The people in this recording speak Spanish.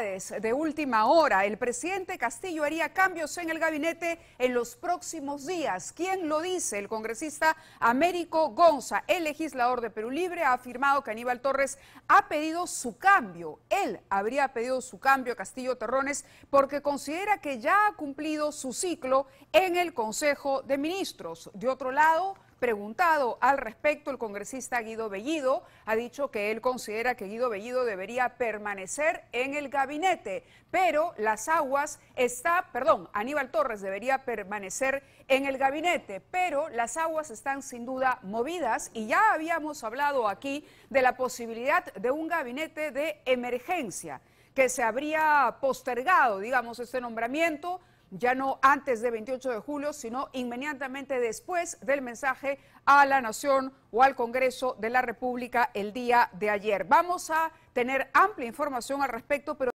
de última hora. El presidente Castillo haría cambios en el gabinete en los próximos días. ¿Quién lo dice? El congresista Américo Gonza, el legislador de Perú Libre, ha afirmado que Aníbal Torres ha pedido su cambio. Él habría pedido su cambio a Castillo Terrones porque considera que ya ha cumplido su ciclo en el Consejo de Ministros. De otro lado, Preguntado al respecto, el congresista Guido Bellido ha dicho que él considera que Guido Bellido debería permanecer en el gabinete, pero las aguas está, perdón, Aníbal Torres debería permanecer en el gabinete, pero las aguas están sin duda movidas y ya habíamos hablado aquí de la posibilidad de un gabinete de emergencia que se habría postergado, digamos, este nombramiento ya no antes del 28 de julio, sino inmediatamente después del mensaje a la Nación o al Congreso de la República el día de ayer. Vamos a tener amplia información al respecto, pero